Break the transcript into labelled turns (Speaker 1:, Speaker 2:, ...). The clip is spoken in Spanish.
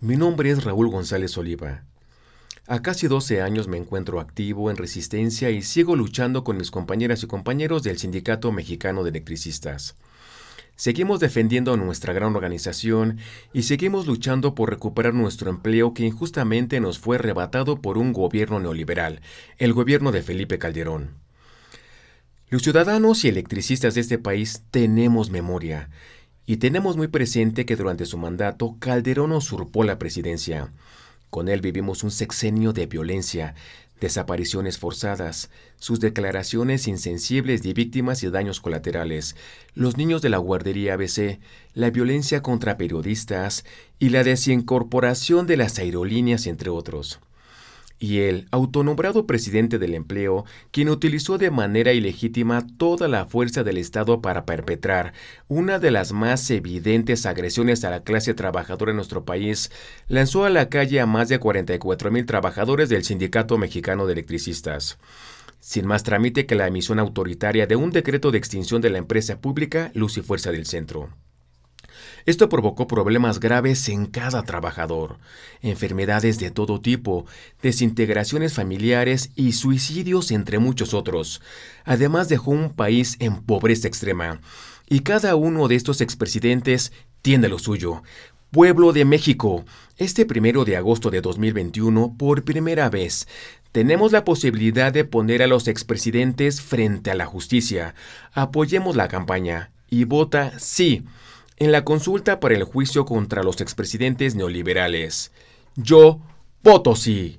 Speaker 1: Mi nombre es Raúl González Oliva. A casi 12 años me encuentro activo en resistencia y sigo luchando con mis compañeras y compañeros del Sindicato Mexicano de Electricistas. Seguimos defendiendo nuestra gran organización y seguimos luchando por recuperar nuestro empleo que injustamente nos fue arrebatado por un gobierno neoliberal, el gobierno de Felipe Calderón. Los ciudadanos y electricistas de este país tenemos memoria y tenemos muy presente que durante su mandato Calderón usurpó la presidencia. Con él vivimos un sexenio de violencia, desapariciones forzadas, sus declaraciones insensibles de víctimas y daños colaterales, los niños de la guardería ABC, la violencia contra periodistas y la desincorporación de las aerolíneas, entre otros y el autonombrado presidente del empleo, quien utilizó de manera ilegítima toda la fuerza del Estado para perpetrar una de las más evidentes agresiones a la clase trabajadora en nuestro país, lanzó a la calle a más de 44 mil trabajadores del Sindicato Mexicano de Electricistas. Sin más trámite que la emisión autoritaria de un decreto de extinción de la empresa pública Luz y Fuerza del Centro. Esto provocó problemas graves en cada trabajador, enfermedades de todo tipo, desintegraciones familiares y suicidios entre muchos otros. Además dejó un país en pobreza extrema. Y cada uno de estos expresidentes tiene lo suyo. Pueblo de México, este primero de agosto de 2021, por primera vez, tenemos la posibilidad de poner a los expresidentes frente a la justicia. Apoyemos la campaña y vota sí en la consulta para el juicio contra los expresidentes neoliberales. Yo, sí.